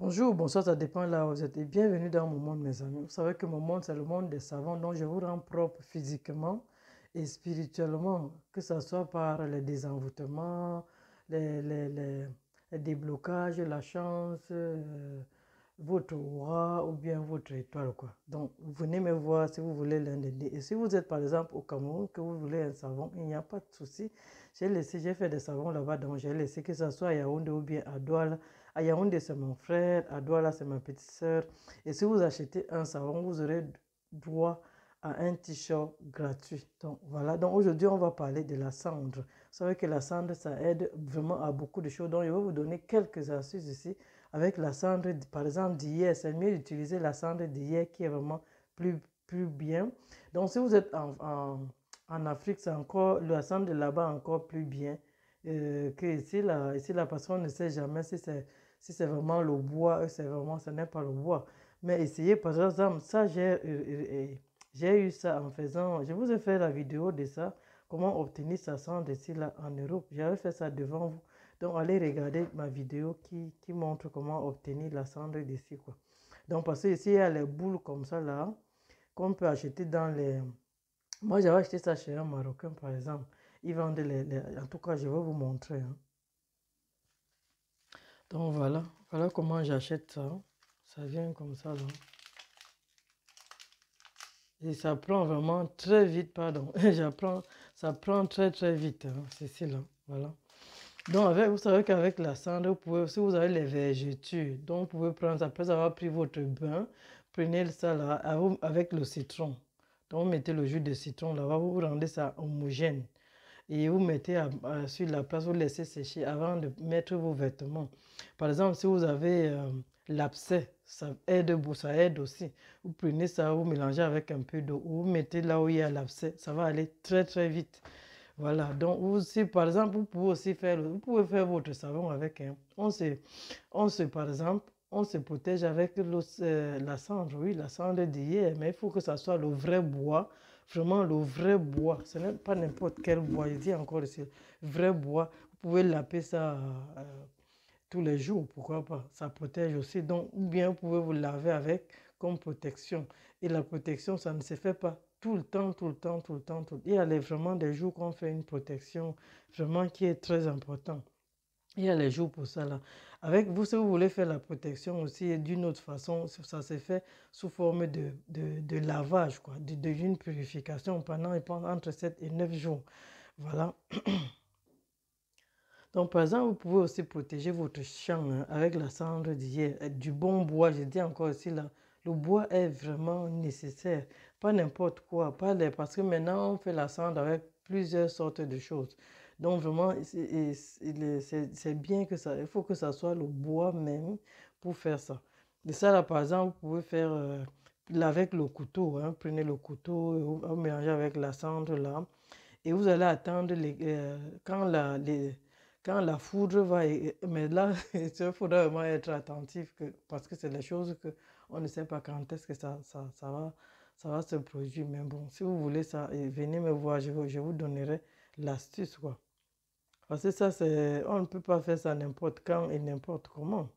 Bonjour, bonsoir, ça dépend là où vous êtes. bienvenue dans mon monde, mes amis. Vous savez que mon monde, c'est le monde des savants, donc je vous rends propre physiquement et spirituellement, que ce soit par les désenvoûtement, les, les, déblocages, la chance, euh, votre roi ou bien votre étoile. Quoi. Donc, venez me voir si vous voulez l'un des deux. Et si vous êtes par exemple au Cameroun, que vous voulez un savon, il n'y a pas de souci. J'ai laissé, j'ai fait des savons là-bas, donc j'ai laissé que ce soit à Yaoundé ou bien à Douala. À ah, c'est mon frère. À Douala, c'est ma petite sœur. Et si vous achetez un savon, vous aurez droit à un t-shirt gratuit. Donc voilà, donc aujourd'hui on va parler de la cendre. Vous savez que la cendre, ça aide vraiment à beaucoup de choses. Donc je vais vous donner quelques astuces ici. Avec la cendre, par exemple d'hier, c'est mieux d'utiliser la cendre d'hier qui est vraiment plus, plus bien. Donc si vous êtes en, en, Afrique, c'est encore, la cendre là-bas encore plus bien euh, que ici. Là, ici, la personne ne sait jamais si c'est si c'est vraiment le bois, euh, c'est vraiment, ce n'est pas le bois. Mais essayez, par exemple, ça, euh, euh, j'ai eu ça en faisant, je vous ai fait la vidéo de ça, comment obtenir sa cendre ici, là en Europe. J'avais fait ça devant vous. Donc, allez regarder ma vidéo qui, qui montre comment obtenir la cendre ici, quoi. Donc, parce que ici, il y a les boules comme ça, là, qu'on peut acheter dans les... Moi, j'avais acheté ça chez un Marocain, par exemple. Ils vendait les... En tout cas, je vais vous montrer, hein. Donc voilà, voilà comment j'achète ça. Ça vient comme ça là. Et ça prend vraiment très vite, pardon. J'apprends, ça prend très très vite. Hein. C'est C'est là, voilà. Donc avec, vous savez qu'avec la cendre, vous pouvez, si vous avez les vergetures, donc vous pouvez prendre, après avoir pris votre bain, prenez ça là avec le citron. Donc mettez le jus de citron là-bas, vous rendez ça homogène et vous mettez sur la place, vous laissez sécher avant de mettre vos vêtements. Par exemple, si vous avez euh, l'abcès, ça aide, ça aide aussi. Vous prenez ça, vous mélangez avec un peu d'eau, vous mettez là où il y a l'abcès, ça va aller très très vite. Voilà, donc vous, si, par exemple, vous pouvez aussi faire, vous pouvez faire votre savon avec, un on, sait on se, par exemple, on se protège avec euh, la cendre, oui, la cendre d'hier, mais il faut que ça soit le vrai bois, vraiment le vrai bois. Ce n'est pas n'importe quel bois, je dis encore ici, vrai bois. Vous pouvez laper ça euh, tous les jours, pourquoi pas. Ça protège aussi, donc, ou bien vous pouvez vous laver avec comme protection. Et la protection, ça ne se fait pas tout le temps, tout le temps, tout le temps. Tout... Il y a vraiment des jours qu'on fait une protection vraiment qui est très importante. Il y a les jours pour ça là. Avec vous, si vous voulez faire la protection aussi d'une autre façon, ça se fait sous forme de, de, lavage, quoi, d'une de, purification pendant, pendant entre 7 et 9 jours. Voilà. Donc, par exemple, vous pouvez aussi protéger votre champ hein, avec la cendre d'hier, euh, du bon bois. Je dis encore aussi, là, le bois est vraiment nécessaire. Pas n'importe quoi, pas les, parce que maintenant, on fait la cendre avec plusieurs sortes de choses. Donc vraiment, c'est bien que ça, il faut que ça soit le bois même pour faire ça. Et ça, là, par exemple, vous pouvez faire euh, avec le couteau. Hein, prenez le couteau, vous, mélangez avec la cendre là. Et vous allez attendre les, euh, quand, la, les, quand la foudre va... Mais là, il faudra vraiment être attentif que, parce que c'est des choses qu'on ne sait pas quand est-ce que ça, ça, ça, va, ça va se produire. Mais bon, si vous voulez ça, venez me voir, je, je vous donnerai l'astuce. quoi. Parce que ça, c'est, on ne peut pas faire ça n'importe quand et n'importe comment.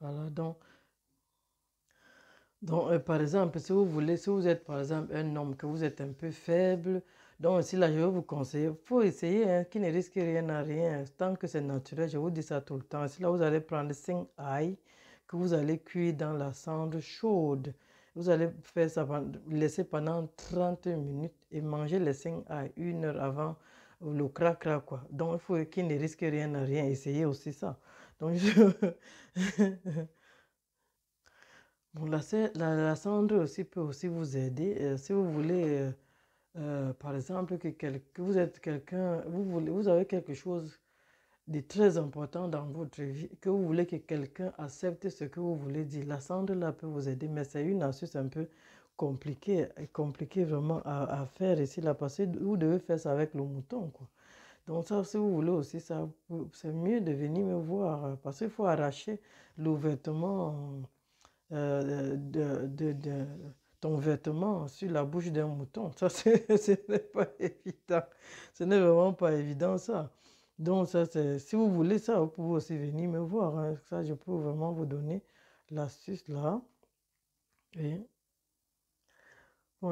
Voilà, donc, donc euh, par exemple, si vous voulez, si vous êtes par exemple un homme, que vous êtes un peu faible, donc si là, je vais vous conseiller, il faut essayer, hein, qui ne risque rien à rien, tant que c'est naturel, je vous dis ça tout le temps. Si là, vous allez prendre 5 ail que vous allez cuire dans la cendre chaude. Vous allez faire ça, laisser pendant 30 minutes et manger les 5 à une heure avant le cracra, quoi. Donc, il faut qu'il ne risque rien à rien. Essayez aussi ça. Donc, je... bon, la, la, la, cendre aussi peut aussi vous aider. Euh, si vous voulez, euh, euh, par exemple, que, que vous êtes quelqu'un, vous, voulez, vous avez quelque chose de très important dans votre vie, que vous voulez que quelqu'un accepte ce que vous voulez dire. La cendre, là, peut vous aider, mais c'est une astuce un peu compliqué, compliqué vraiment à, à faire ici là parce que vous devez faire ça avec le mouton quoi. Donc ça, si vous voulez aussi, ça, c'est mieux de venir me voir euh, parce qu'il faut arracher le vêtement euh, de, de, ton vêtement sur la bouche d'un mouton. Ça, ce n'est pas évident. Ce n'est vraiment pas évident ça. Donc ça, c'est si vous voulez ça, vous pouvez aussi venir me voir. Hein. Ça, je peux vraiment vous donner l'astuce là. Et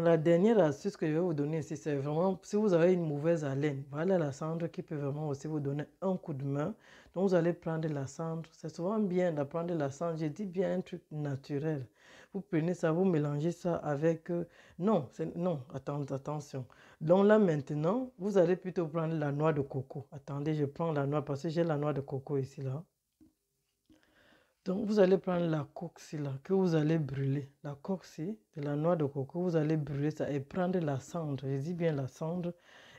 la dernière astuce que je vais vous donner ici, c'est vraiment si vous avez une mauvaise haleine, voilà la cendre qui peut vraiment aussi vous donner un coup de main. Donc vous allez prendre la cendre. C'est souvent bien d'apprendre la cendre. J'ai dit bien un truc naturel. Vous prenez ça, vous mélangez ça avec... Euh, non, non, attendez, attention. Donc là maintenant, vous allez plutôt prendre la noix de coco. Attendez, je prends la noix parce que j'ai la noix de coco ici là. Donc, vous allez prendre la coxie là, que vous allez brûler. La coxie de la noix de coco, vous allez brûler ça et prendre la cendre, je dis bien la cendre,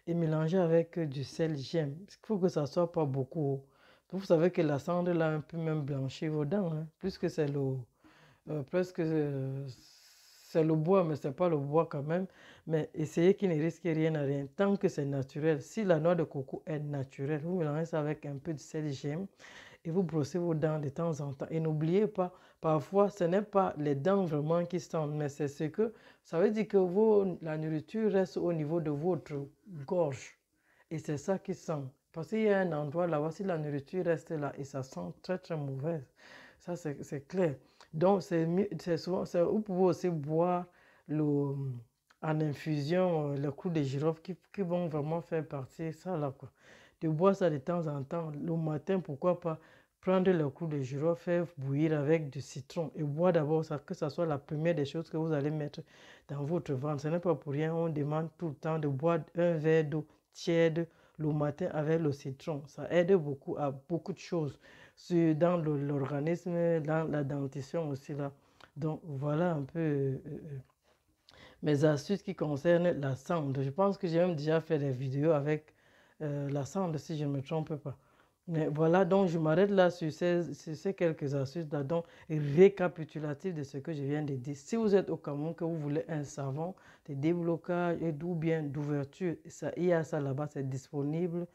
et mélanger avec du sel j'aime. Il faut que ça soit pas beaucoup. vous savez que la cendre là, un peu même blanchir vos dents, hein, plus que c'est l'eau. Euh, presque euh, c'est le bois, mais c'est pas le bois quand même. Mais essayez qu'il ne risque rien à rien, tant que c'est naturel. Si la noix de coco est naturelle, vous mélangez ça avec un peu de sel gemme et vous brossez vos dents de temps en temps. Et n'oubliez pas, parfois, ce n'est pas les dents vraiment qui sont, mais c'est ce que... Ça veut dire que vos, la nourriture reste au niveau de votre gorge. Et c'est ça qui sent. Parce qu'il y a un endroit là-bas, si la nourriture reste là et ça sent très, très mauvais. Ça, c'est clair. Donc, c'est souvent, vous pouvez aussi boire le, en infusion euh, le coup de girofle qui, vont vraiment faire partie ça là. Quoi. De boire ça de temps en temps, le matin, pourquoi pas prendre le coup de girofle, faire bouillir avec du citron et boire d'abord ça, que ça soit la première des choses que vous allez mettre dans votre ventre. Ce n'est pas pour rien, on demande tout le temps de boire un verre d'eau tiède le matin avec le citron. Ça aide beaucoup à beaucoup de choses dans l'organisme, dans la dentition aussi. Là. Donc voilà un peu euh, euh, mes astuces qui concernent la cendre. Je pense que j'ai même déjà fait des vidéos avec euh, la cendre, si je ne me trompe pas. Mais voilà, donc je m'arrête là sur ces, quelques astuces là, donc récapitulatif de ce que je viens de dire. Si vous êtes au Cameroun, que vous voulez un savon de déblocage et bien d'ouverture, il y a ça là-bas, c'est disponible.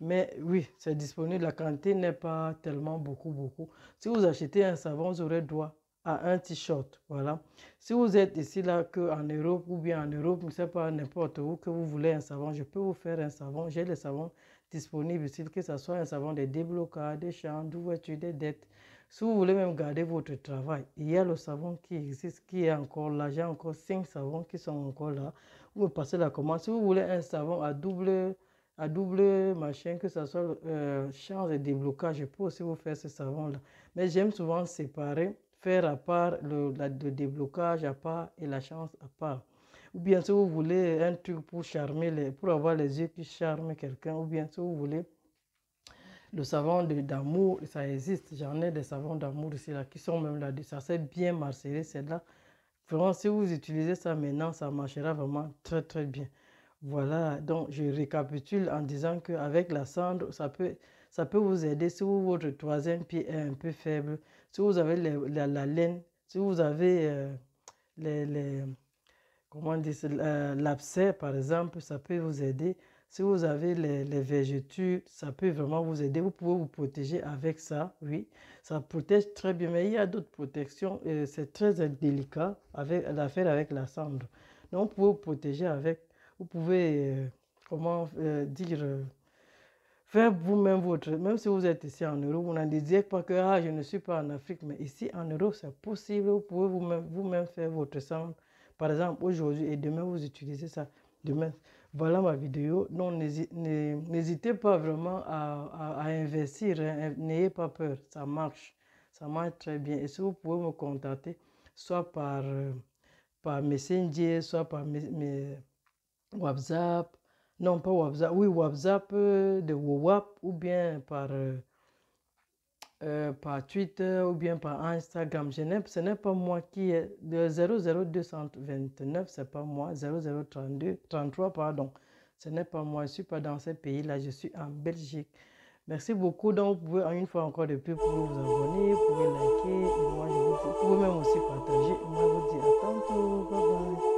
Mais oui, c'est disponible. La quantité n'est pas tellement beaucoup, beaucoup. Si vous achetez un savon, vous aurez droit à un t-shirt. Voilà. Si vous êtes ici là que en Europe ou bien en Europe, je ne sais pas n'importe où que vous voulez un savon, je peux vous faire un savon. J'ai le savons disponibles ici, que ce soit un savon de déblocage, des champs, d'ouverture, des dettes. Si vous voulez même garder votre travail, il y a le savon qui existe, qui est encore là. J'ai encore cinq savons qui sont encore là. Vous me passez la commande. Si vous voulez un savon à double à double machin, que ce soit euh, chance et déblocage. Je peux aussi vous faire ce savon-là. Mais j'aime souvent séparer, faire à part le, déblocage à part et la chance à part. Ou bien si vous voulez un truc pour charmer, les, pour avoir les yeux qui charment quelqu'un, ou bien si vous voulez le savon d'amour, ça existe. J'en ai des savons d'amour ici, là, qui sont même là-dessus. Ça c'est bien marcelé, c'est là. Vraiment, si vous utilisez ça maintenant, ça marchera vraiment très, très bien. Voilà, donc je récapitule en disant qu'avec la cendre, ça peut, ça peut vous aider si votre troisième pied est un peu faible, si vous avez la, la, laine, si vous avez euh, les, comment l'abcès par exemple, ça peut vous aider. Si vous avez les, les ça peut vraiment vous aider. Vous pouvez vous protéger avec ça, oui. Ça protège très bien, mais il y a d'autres protections. C'est très euh, délicat avec, l'affaire avec la cendre. Donc, vous pouvez vous protéger avec vous pouvez, euh, comment euh, dire, euh, faire vous-même votre. Même si vous êtes ici en Europe, vous n'en dites pas que ah, je ne suis pas en Afrique, mais ici en Europe, c'est possible. Vous pouvez vous-même vous faire votre sang. Par exemple, aujourd'hui et demain, vous utilisez ça. Demain, voilà ma vidéo. Donc, n'hésitez pas vraiment à, à, investir. Hein, hein, n'ayez pas peur. Ça marche. Ça marche très bien. Et si vous pouvez me contacter, soit par, par Messenger, soit par mes WhatsApp, non pas WhatsApp, oui WhatsApp euh, de WhatsApp ou bien par, euh, euh, par Twitter ou bien par Instagram. Je ce n'est pas moi qui est de 00229, c'est pas moi, 0032, 33, pardon. Ce n'est pas moi, je ne suis pas dans ce pays-là, je suis en Belgique. Merci beaucoup. Donc, vous pouvez une fois encore de plus, vous vous abonner, vous pouvez liker, et moi, vous, pouvez même aussi partager. Et moi, je vous dis à tantôt. Bye bye.